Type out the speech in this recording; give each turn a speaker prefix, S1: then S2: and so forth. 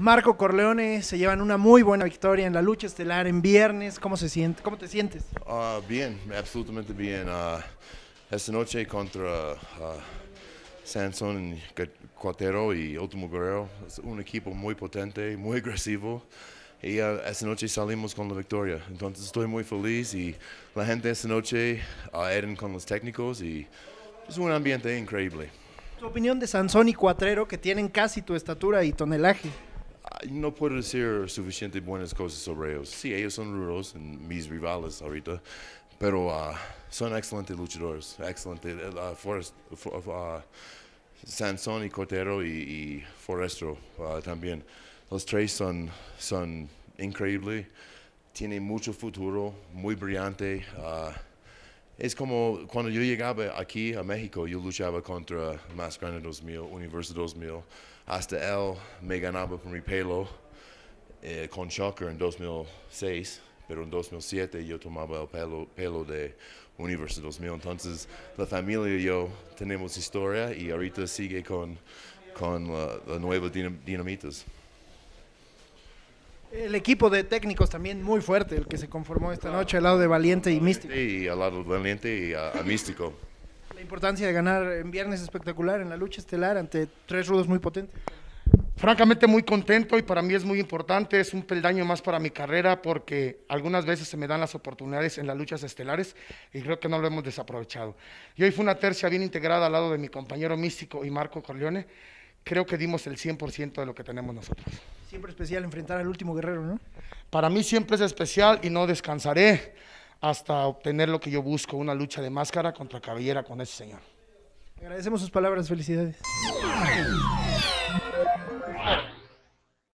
S1: Marco Corleone se llevan una muy buena victoria en la lucha estelar en viernes. ¿Cómo, se siente, cómo te sientes?
S2: Ah, bien, absolutamente bien. Ah, esta noche contra ah, Sansón Cuatero y Último Guerrero es un equipo muy potente, muy agresivo. Y esta noche salimos con la victoria. Entonces estoy muy feliz y la gente esta noche eran con los técnicos y es un ambiente increíble.
S1: ¿Tu opinión de Sansón y Cuatrero que tienen casi tu estatura y tonelaje?
S2: No puedo decir suficientes buenas cosas sobre ellos. Sí, ellos son rudos, mis rivales ahorita, pero ah, son excelentes luchadores, excelentes. Eh, ah, ah, Sansón y Cotero y, Forestro también. Los tres son, son increíbles, tienen mucho futuro, muy brillante es como cuando yo llegaba aquí a México, yo luchaba contra Más Grande 2000, Universo 2000. Hasta él me ganaba por mi pelo eh, con Shocker en 2006, pero en 2007 yo tomaba el pelo, pelo de Universo 2000. Entonces, la familia y yo tenemos historia y ahorita sigue con, con la, nueva Dinamitas.
S1: El equipo de técnicos también muy fuerte, el que se conformó esta
S2: noche al lado de Valiente y Místico. Sí, al lado de Valiente y Místico.
S1: La importancia de ganar en viernes espectacular, en la lucha estelar,
S3: ante tres rudos muy potentes. Francamente muy contento y para mí es muy importante, es un peldaño más para mi carrera porque algunas veces se me dan las oportunidades en las luchas estelares y creo que no lo hemos desaprovechado. Y hoy fue una tercia bien integrada al lado de mi compañero Místico y Marco Corleone creo que dimos el 100% de lo que tenemos nosotros.
S1: Siempre especial enfrentar al último guerrero,
S3: ¿no? Para mí siempre es especial y no descansaré hasta obtener lo que yo busco, una lucha de máscara contra cabellera con ese señor.
S1: Agradecemos sus palabras, felicidades.